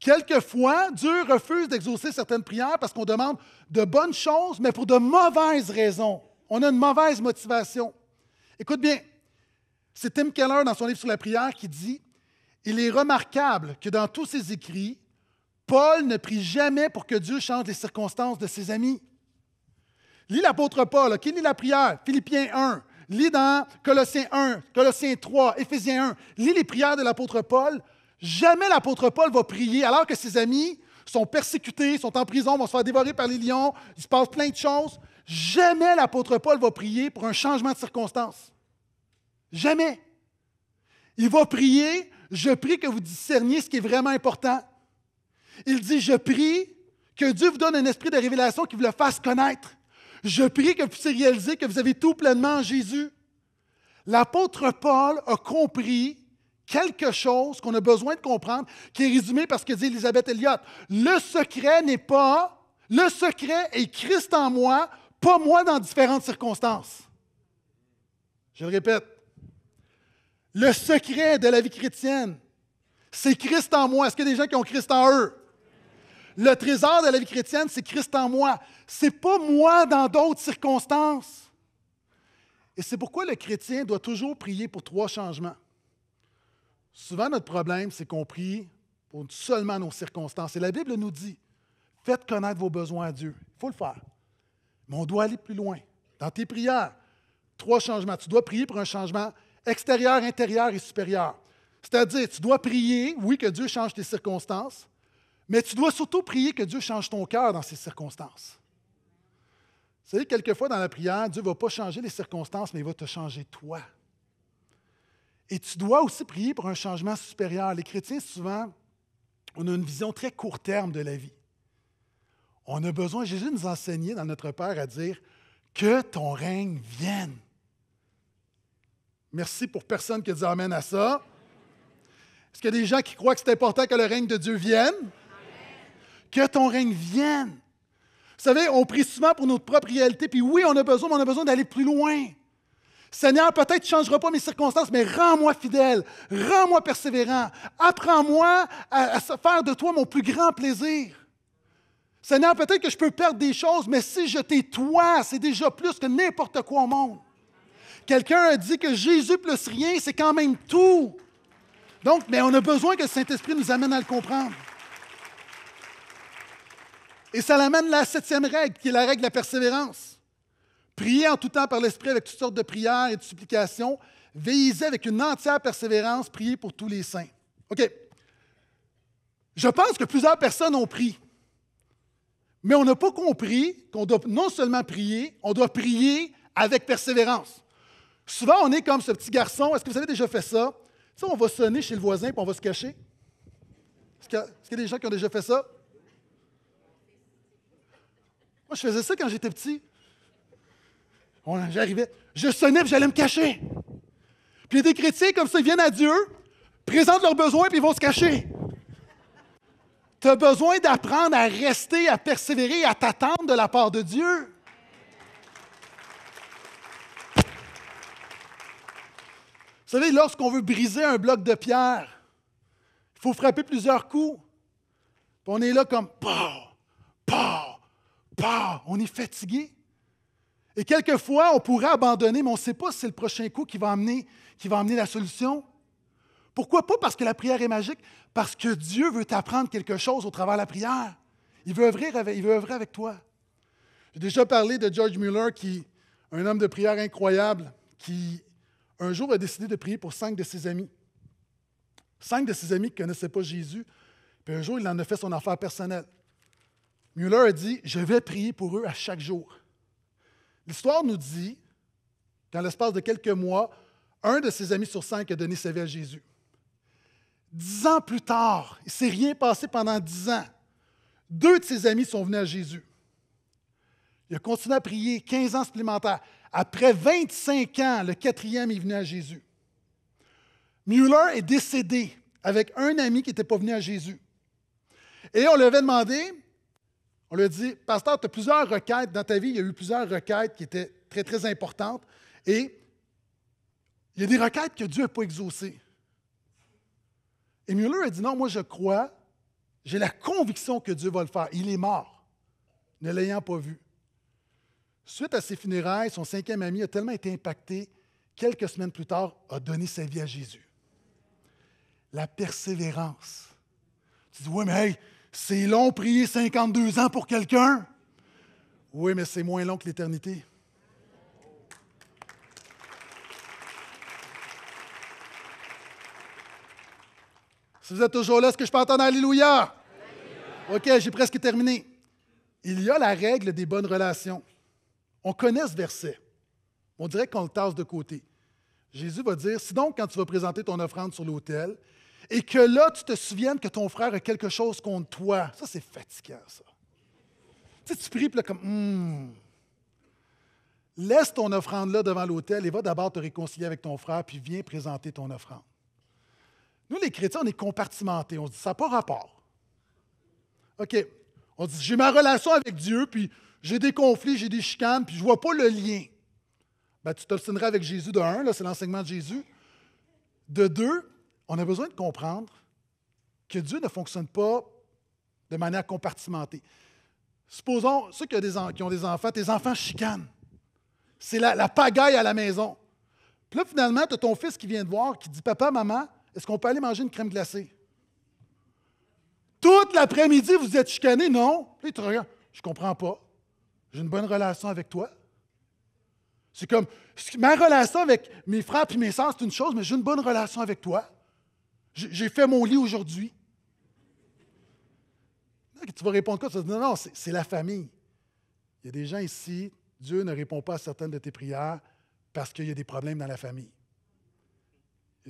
Speaker 1: Quelquefois, Dieu refuse d'exaucer certaines prières parce qu'on demande de bonnes choses, mais pour de mauvaises raisons on a une mauvaise motivation. Écoute bien, c'est Tim Keller dans son livre sur la prière qui dit Il est remarquable que dans tous ses écrits, Paul ne prie jamais pour que Dieu change les circonstances de ses amis. Lis l'apôtre Paul, qui lit la prière, Philippiens 1, lis dans Colossiens 1, Colossiens 3, Éphésiens 1, lis les prières de l'apôtre Paul. Jamais l'apôtre Paul va prier alors que ses amis sont persécutés, sont en prison, vont se faire dévorer par les lions, il se passe plein de choses. Jamais l'apôtre Paul va prier pour un changement de circonstance. Jamais. Il va prier, je prie que vous discerniez ce qui est vraiment important. Il dit, je prie que Dieu vous donne un esprit de révélation qui vous le fasse connaître. Je prie que vous puissiez réaliser que vous avez tout pleinement en Jésus. L'apôtre Paul a compris quelque chose qu'on a besoin de comprendre, qui est résumé par ce que dit Elisabeth Elliott. Le secret n'est pas, le secret est Christ en moi pas moi dans différentes circonstances. Je le répète. Le secret de la vie chrétienne, c'est Christ en moi. Est-ce qu'il y a des gens qui ont Christ en eux? Le trésor de la vie chrétienne, c'est Christ en moi. C'est pas moi dans d'autres circonstances. Et c'est pourquoi le chrétien doit toujours prier pour trois changements. Souvent, notre problème, c'est qu'on prie pour seulement nos circonstances. Et la Bible nous dit, faites connaître vos besoins à Dieu. Il faut le faire. Mais on doit aller plus loin. Dans tes prières, trois changements. Tu dois prier pour un changement extérieur, intérieur et supérieur. C'est-à-dire, tu dois prier, oui, que Dieu change tes circonstances, mais tu dois surtout prier que Dieu change ton cœur dans ces circonstances. Vous savez, quelquefois dans la prière, Dieu ne va pas changer les circonstances, mais il va te changer toi. Et tu dois aussi prier pour un changement supérieur. Les chrétiens, souvent, on a une vision très court terme de la vie. On a besoin, Jésus nous enseignait dans notre Père à dire que ton règne vienne. Merci pour personne qui dit Amen à ça. Est-ce qu'il y a des gens qui croient que c'est important que le règne de Dieu vienne? Que ton règne vienne. Vous savez, on prie souvent pour notre propre réalité, puis oui, on a besoin, mais on a besoin d'aller plus loin. Seigneur, peut-être tu ne changeras pas mes circonstances, mais rends-moi fidèle, rends-moi persévérant, apprends-moi à, à faire de toi mon plus grand plaisir. Seigneur, peut-être que je peux perdre des choses, mais si je t'ai toi, c'est déjà plus que n'importe quoi au monde. Quelqu'un a dit que Jésus plus rien, c'est quand même tout. Donc, mais on a besoin que le Saint-Esprit nous amène à le comprendre. Et ça l'amène à la septième règle, qui est la règle de la persévérance. Priez en tout temps par l'Esprit avec toutes sortes de prières et de supplications. Veillez avec une entière persévérance, priez pour tous les saints. OK. Je pense que plusieurs personnes ont prié. Mais on n'a pas compris qu'on doit non seulement prier, on doit prier avec persévérance. Souvent, on est comme ce petit garçon. Est-ce que vous avez déjà fait ça? Tu on va sonner chez le voisin et on va se cacher. Est-ce qu'il, y, a des gens qui ont déjà fait ça? Moi, je faisais ça quand j'étais petit. j'arrivais, je sonnais et j'allais me cacher. Puis il y a des chrétiens comme ça, ils viennent à Dieu, présentent leurs besoins puis ils vont se cacher. Tu as besoin d'apprendre à rester, à persévérer, à t'attendre de la part de Dieu. Vous savez, lorsqu'on veut briser un bloc de pierre, il faut frapper plusieurs coups. on est là comme pas pas pas On est fatigué. Et quelquefois, on pourrait abandonner, mais on ne sait pas si c'est le prochain coup qui va amener, qui va amener la solution. Pourquoi pas parce que la prière est magique? Parce que Dieu veut t'apprendre quelque chose au travers de la prière. Il veut œuvrer avec, il avec toi. J'ai déjà parlé de George Muller, qui un homme de prière incroyable, qui un jour a décidé de prier pour cinq de ses amis. Cinq de ses amis qui ne connaissaient pas Jésus. Puis un jour, il en a fait son affaire personnelle. Muller a dit Je vais prier pour eux à chaque jour. L'histoire nous dit qu'en l'espace de quelques mois, un de ses amis sur cinq a donné sa vie à Jésus. Dix ans plus tard, il ne s'est rien passé pendant dix ans. Deux de ses amis sont venus à Jésus. Il a continué à prier 15 ans supplémentaires. Après 25 ans, le quatrième est venu à Jésus. Mueller est décédé avec un ami qui n'était pas venu à Jésus. Et on lui avait demandé, on lui a dit, Pasteur, tu as plusieurs requêtes dans ta vie, il y a eu plusieurs requêtes qui étaient très, très importantes. Et il y a des requêtes que Dieu n'a pas exaucées. Et Mueller a dit non, moi je crois, j'ai la conviction que Dieu va le faire. Il est mort, ne l'ayant pas vu. Suite à ses funérailles, son cinquième ami a tellement été impacté, quelques semaines plus tard, a donné sa vie à Jésus. La persévérance. Tu dis, oui, mais hey, c'est long prier 52 ans pour quelqu'un. Oui, mais c'est moins long que l'éternité. Si vous êtes toujours là, est-ce que je peux entendre Alléluia? OK, j'ai presque terminé. Il y a la règle des bonnes relations. On connaît ce verset. On dirait qu'on le tasse de côté. Jésus va dire, si donc quand tu vas présenter ton offrande sur l'autel, et que là, tu te souviennes que ton frère a quelque chose contre toi, ça c'est fatigant, ça. Tu sais, tu pries, là, comme, hmm. Laisse ton offrande là devant l'autel et va d'abord te réconcilier avec ton frère, puis viens présenter ton offrande. Nous, les chrétiens, on est compartimentés. On se dit, ça n'a pas rapport. OK. On dit, j'ai ma relation avec Dieu, puis j'ai des conflits, j'ai des chicanes, puis je ne vois pas le lien. Ben, tu t'obstineras avec Jésus de un, là, c'est l'enseignement de Jésus. De deux, on a besoin de comprendre que Dieu ne fonctionne pas de manière compartimentée. Supposons, ceux qui ont des, qui ont des enfants, tes enfants chicanent. C'est la, la, pagaille à la maison. Puis là, finalement, tu as ton fils qui vient te voir, qui dit Papa, maman, est-ce qu'on peut aller manger une crème glacée? Toute l'après-midi, vous êtes chicané, non? Puis tu je comprends pas. J'ai une bonne relation avec toi. C'est comme, ma relation avec mes frères et mes sœurs, c'est une chose, mais j'ai une bonne relation avec toi. J'ai fait mon lit aujourd'hui. Tu vas répondre quoi? Tu non, non, c'est la famille. Il y a des gens ici, Dieu ne répond pas à certaines de tes prières parce qu'il y a des problèmes dans la famille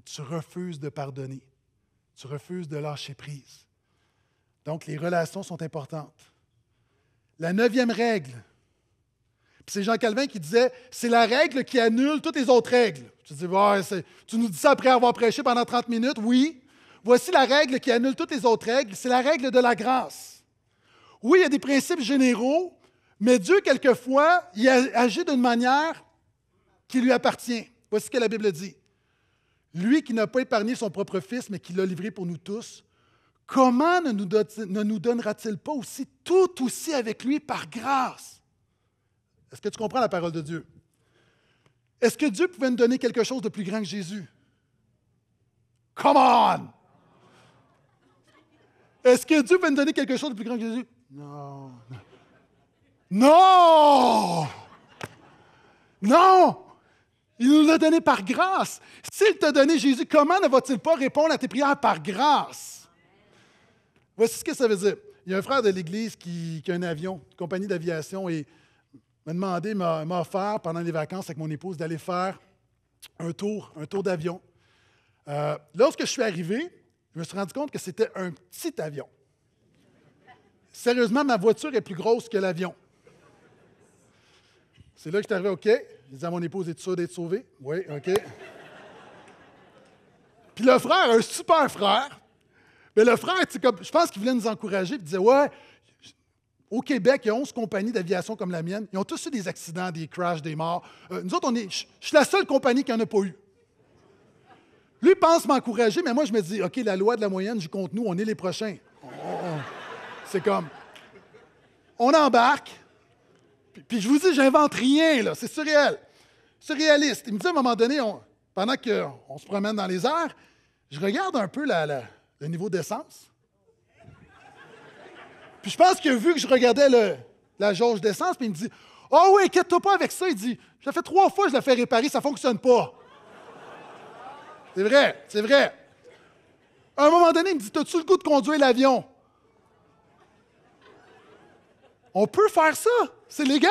Speaker 1: tu refuses de pardonner. Tu refuses de lâcher prise. Donc, les relations sont importantes. La neuvième règle, c'est Jean Calvin qui disait c'est la règle qui annule toutes les autres règles. Tu tu nous dis ça après avoir prêché pendant 30 minutes Oui. Voici la règle qui annule toutes les autres règles c'est la règle de la grâce. Oui, il y a des principes généraux, mais Dieu, quelquefois, il agit d'une manière qui lui appartient. Voici ce que la Bible dit. Lui qui n'a pas épargné son propre Fils, mais qui l'a livré pour nous tous, comment ne nous, donnera-t-il pas aussi tout aussi avec lui par grâce? Est-ce que tu comprends la parole de Dieu? Est-ce que Dieu pouvait nous donner quelque chose de plus grand que Jésus? Come on! Est-ce que Dieu pouvait nous donner quelque chose de plus grand que Jésus? Non. Non! Non! Il nous l'a donné par grâce. S'il t'a donné Jésus, comment ne va-t-il pas répondre à tes prières par grâce? Voici ce que ça veut dire. Il y a un frère de l'Église qui, a un avion, une compagnie d'aviation, et m'a demandé, m'a offert pendant les vacances avec mon épouse d'aller faire un tour, un tour d'avion. Euh, lorsque je suis arrivé, je me suis rendu compte que c'était un petit avion. Sérieusement, ma voiture est plus grosse que l'avion. C'est là que je suis arrivé, OK, il disait à mon épouse, es-tu sûr d'être sauvé? Oui, OK. Puis le frère, un super frère. Mais le frère, comme, je pense qu'il voulait nous encourager. Il disait, ouais, au Québec, il y a 11 compagnies d'aviation comme la mienne. Ils ont tous eu des accidents, des crashs, des morts. Euh, nous autres, on est, je, suis la seule compagnie qui n'en a pas eu. Lui pense m'encourager, mais moi, je me dis, OK, la loi de la moyenne, je compte nous, on est les prochains. C'est comme, on embarque, puis, je vous dis, j'invente rien, là, c'est surréel. Surréaliste. Il me dit à un moment donné, pendant qu'on se promène dans les airs, je regarde un peu le niveau d'essence. Puis je pense que vu que je regardais le, la jauge d'essence, puis il me dit Oh oui, inquiète-toi pas avec ça. Il dit Je l'ai fait trois fois, je l'ai fait réparer, ça fonctionne pas. c'est vrai, c'est vrai. À un moment donné, il me dit « tu le goût de conduire l'avion on peut faire ça. C'est légal.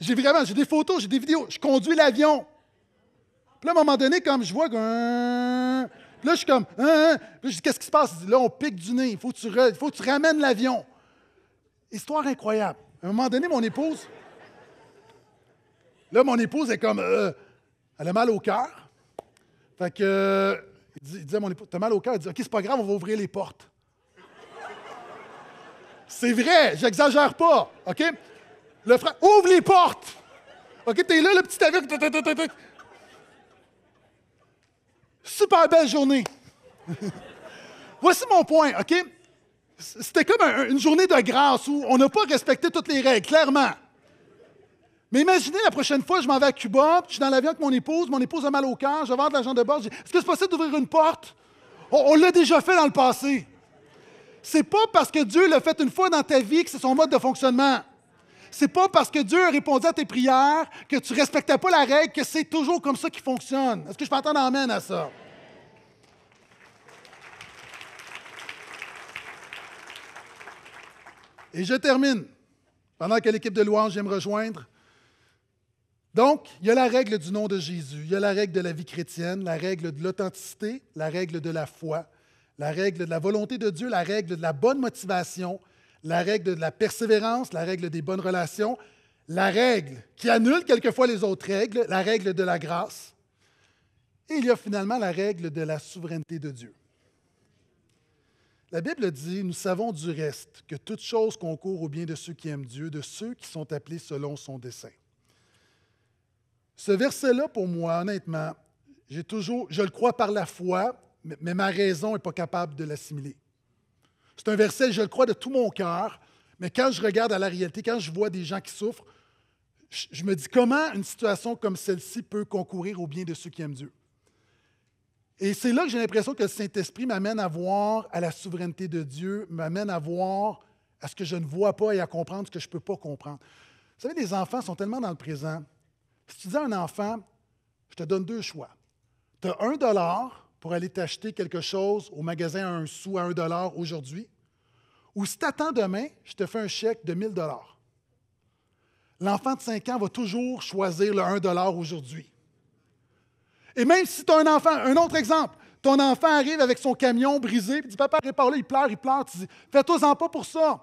Speaker 1: J'ai vraiment, j'ai des photos, j'ai des vidéos. Je conduis l'avion. Puis là, à un moment donné, comme je vois que. Hein, là, je suis comme. Hein, hein. je dis, qu'est-ce qui se passe? Là, on pique du nez. Il faut que tu, faut tu ramènes l'avion. Histoire incroyable. À un moment donné, mon épouse. Là, mon épouse est comme. Euh, elle a mal au cœur. Fait que. Euh, il, disait mon épouse, t'as mal au cœur? Il dit, OK, c'est pas grave, on va ouvrir les portes. C'est vrai, j'exagère pas. OK? Le frère, ouvre les portes! OK, t'es là, le petit aveugle. Super belle journée. Voici mon point, OK? C'était comme une journée de grâce où on n'a pas respecté toutes les règles, clairement. Mais imaginez la prochaine fois, je m'en vais à Cuba, je suis dans l'avion avec mon épouse, mon épouse a mal au cœur, je vais avoir de l'argent de bord, Est-ce que c'est possible d'ouvrir une porte? on l'a déjà fait dans le passé. C'est pas parce que Dieu l'a fait une fois dans ta vie que c'est son mode de fonctionnement. C'est pas parce que Dieu a répondu à tes prières que tu respectais pas la règle que c'est toujours comme ça qu'il fonctionne. Est-ce que je peux entendre amène à ça? Et je termine. Pendant que l'équipe de louange vient me rejoindre. Donc, il y a la règle du nom de Jésus, il y a la règle de la vie chrétienne, la règle de l'authenticité, la règle de la foi, la règle de la volonté de Dieu, la règle de la bonne motivation, la règle de la persévérance, la règle des bonnes relations, la règle qui annule quelquefois les autres règles, la règle de la grâce. Et il y a finalement la règle de la souveraineté de Dieu. La Bible dit, nous savons du reste que toute chose concourt au bien de ceux qui aiment Dieu, de ceux qui sont appelés selon son dessein. Ce verset-là, pour moi, honnêtement, j'ai toujours, je le crois par la foi, mais ma raison n'est pas capable de l'assimiler. C'est un verset, je le crois de tout mon cœur, mais quand je regarde à la réalité, quand je vois des gens qui souffrent, je me dis comment une situation comme celle-ci peut concourir au bien de ceux qui aiment Dieu. Et c'est là que j'ai l'impression que le Saint-Esprit m'amène à voir à la souveraineté de Dieu, m'amène à voir à ce que je ne vois pas et à comprendre ce que je ne peux pas comprendre. Vous savez, les enfants sont tellement dans le présent. Si tu dis à un enfant, je te donne deux choix. Tu as un dollar pour aller t'acheter quelque chose au magasin à un sou, à un dollar aujourd'hui, ou si t'attends attends demain, je te fais un chèque de 1000 dollars. L'enfant de 5 ans va toujours choisir le 1 dollar aujourd'hui. Et même si tu as un enfant, un autre exemple, ton enfant arrive avec son camion brisé, puis dit Papa, répare-le, il pleure, il pleure. Tu dis Fais-toi-en pas pour ça.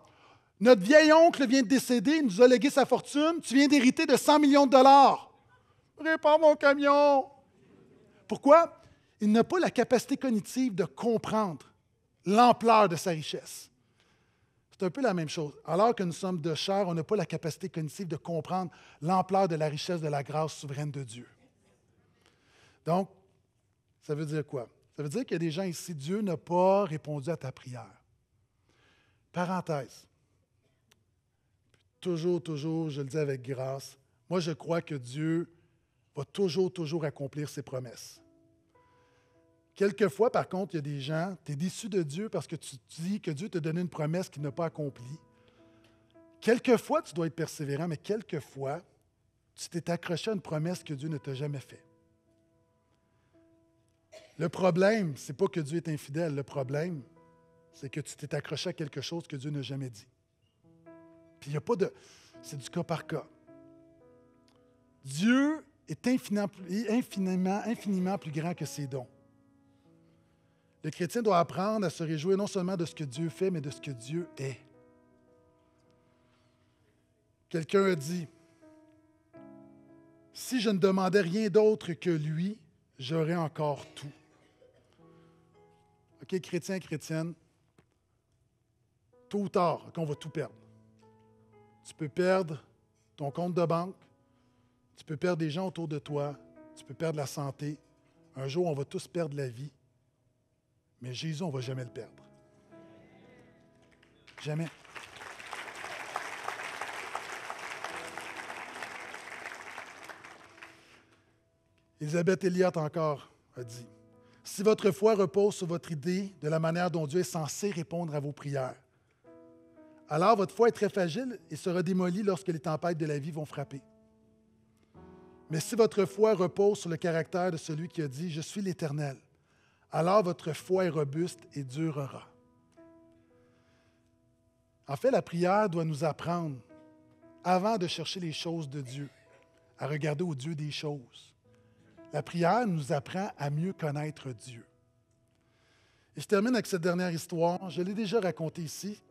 Speaker 1: Notre vieil oncle vient de décéder, il nous a légué sa fortune, tu viens d'hériter de 100 millions de dollars. Répare mon camion. Pourquoi? il n'a pas la capacité cognitive de comprendre l'ampleur de sa richesse. C'est un peu la même chose. Alors que nous sommes de chair, on n'a pas la capacité cognitive de comprendre l'ampleur de la richesse de la grâce souveraine de Dieu. Donc, ça veut dire quoi? Ça veut dire qu'il y a des gens ici, Dieu n'a pas répondu à ta prière. Parenthèse. Toujours, toujours, je le dis avec grâce, moi je crois que Dieu va toujours, toujours accomplir ses promesses. Quelquefois, par contre, il y a des gens, tu es déçu de Dieu parce que tu dis que Dieu t'a donné une promesse qu'il n'a pas accomplie. Quelquefois, tu dois être persévérant, mais quelquefois, tu t'es accroché à une promesse que Dieu ne t'a jamais faite. Le problème, ce n'est pas que Dieu est infidèle. Le problème, c'est que tu t'es accroché à quelque chose que Dieu n'a jamais dit. Puis il n'y a pas de. C'est du cas par cas. Dieu est infiniment, infiniment plus grand que ses dons. Le chrétien doit apprendre à se réjouir non seulement de ce que Dieu fait, mais de ce que Dieu est. Quelqu'un a dit, si je ne demandais rien d'autre que lui, j'aurais encore tout. OK, chrétien, chrétienne, tôt ou tard, qu'on va tout perdre. Tu peux perdre ton compte de banque, tu peux perdre des gens autour de toi, tu peux perdre la santé. Un jour, on va tous perdre la vie. Mais Jésus, on ne va jamais le perdre. Jamais. Elisabeth Elliott encore a dit Si votre foi repose sur votre idée de la manière dont Dieu est censé répondre à vos prières, alors votre foi est très fragile et sera démolie lorsque les tempêtes de la vie vont frapper. Mais si votre foi repose sur le caractère de celui qui a dit Je suis l'Éternel, alors votre foi est robuste et durera. En fait, la prière doit nous apprendre, avant de chercher les choses de Dieu, à regarder au Dieu des choses. La prière nous apprend à mieux connaître Dieu. Et je termine avec cette dernière histoire. Je l'ai déjà racontée ici.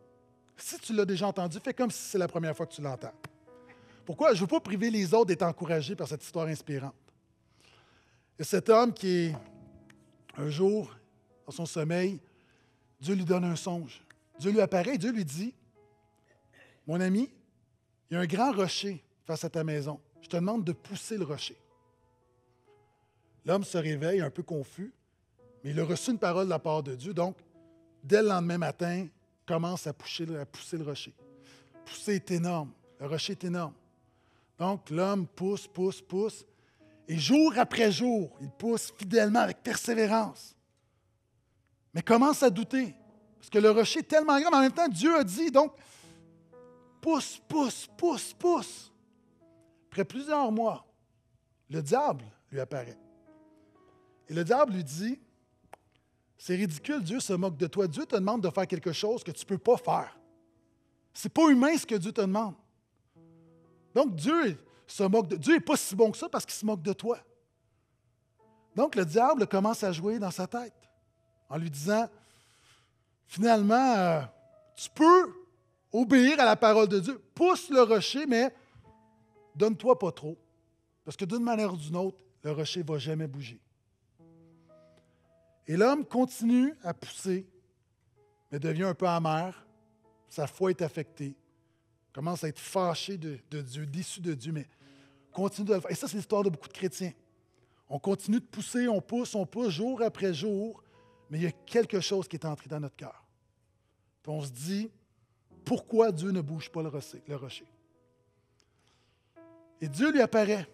Speaker 1: Si tu l'as déjà entendue, fais comme si c'est la première fois que tu l'entends. Pourquoi? Je ne veux pas priver les autres d'être encouragés par cette histoire inspirante. Et cet homme qui est un jour, dans son sommeil, Dieu lui donne un songe. Dieu lui apparaît, Dieu lui dit, mon ami, il y a un grand rocher face à ta maison. Je te demande de pousser le rocher. L'homme se réveille un peu confus, mais il a reçu une parole de la part de Dieu. Donc, dès le lendemain matin, commence à pousser, à pousser le rocher. Pousser est énorme. Le rocher est énorme. Donc, l'homme pousse, pousse, pousse. Et jour après jour, il pousse fidèlement, avec persévérance. Mais commence à douter, parce que le rocher est tellement grand, mais en même temps, Dieu a dit, donc, pousse, pousse, pousse, pousse. Après plusieurs mois, le diable lui apparaît. Et le diable lui dit, c'est ridicule, Dieu se moque de toi. Dieu te demande de faire quelque chose que tu ne peux pas faire. C'est pas humain ce que Dieu te demande. Donc Dieu, moque de Dieu n'est pas si bon que ça parce qu'il se moque de toi. Donc le diable commence à jouer dans sa tête en lui disant, finalement, euh, tu peux obéir à la parole de Dieu, pousse le rocher, mais donne-toi pas trop, parce que d'une manière ou d'une autre, le rocher ne va jamais bouger. Et l'homme continue à pousser, mais devient un peu amer, sa foi est affectée, commence à être fâché de, Dieu, déçu de Dieu, mais continue de le faire. Et ça, c'est l'histoire de beaucoup de chrétiens. On continue de pousser, on pousse, on pousse jour après jour, mais il y a quelque chose qui est entré dans notre cœur. on se dit, pourquoi Dieu ne bouge pas le rocher? Et Dieu lui apparaît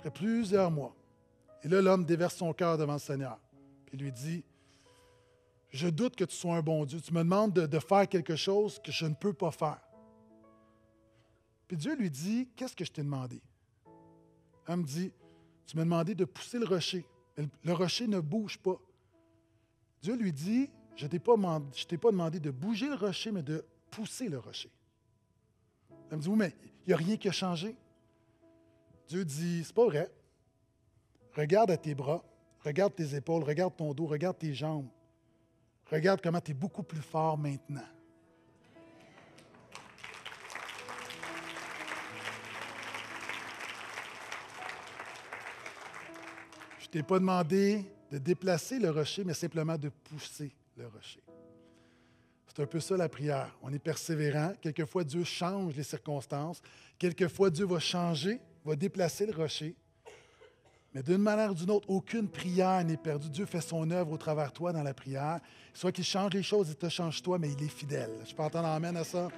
Speaker 1: après plusieurs mois. Et là, l'homme déverse son cœur devant le Seigneur. Puis lui dit, je doute que tu sois un bon Dieu. Tu me demandes de faire quelque chose que je ne peux pas faire. Puis Dieu lui dit, qu'est-ce que je t'ai demandé? Elle me dit, tu m'as demandé de pousser le rocher. le rocher ne bouge pas. Dieu lui dit, je ne t'ai pas, pas demandé de bouger le rocher, mais de pousser le rocher. Elle me dit, oui, mais il n'y a rien qui a changé. Dieu dit, c'est pas vrai. Regarde à tes bras, regarde tes épaules, regarde ton dos, regarde tes jambes. Regarde comment tu es beaucoup plus fort maintenant. Tu n'es pas demandé de déplacer le rocher, mais simplement de pousser le rocher. C'est un peu ça la prière. On est persévérant. Quelquefois, Dieu change les circonstances. Quelquefois, Dieu va changer, va déplacer le rocher. Mais d'une manière ou d'une autre, aucune prière n'est perdue. Dieu fait son œuvre au travers de toi dans la prière. Soit qu'il change les choses, il te change toi, mais il est fidèle. Je peux entendre amène à ça?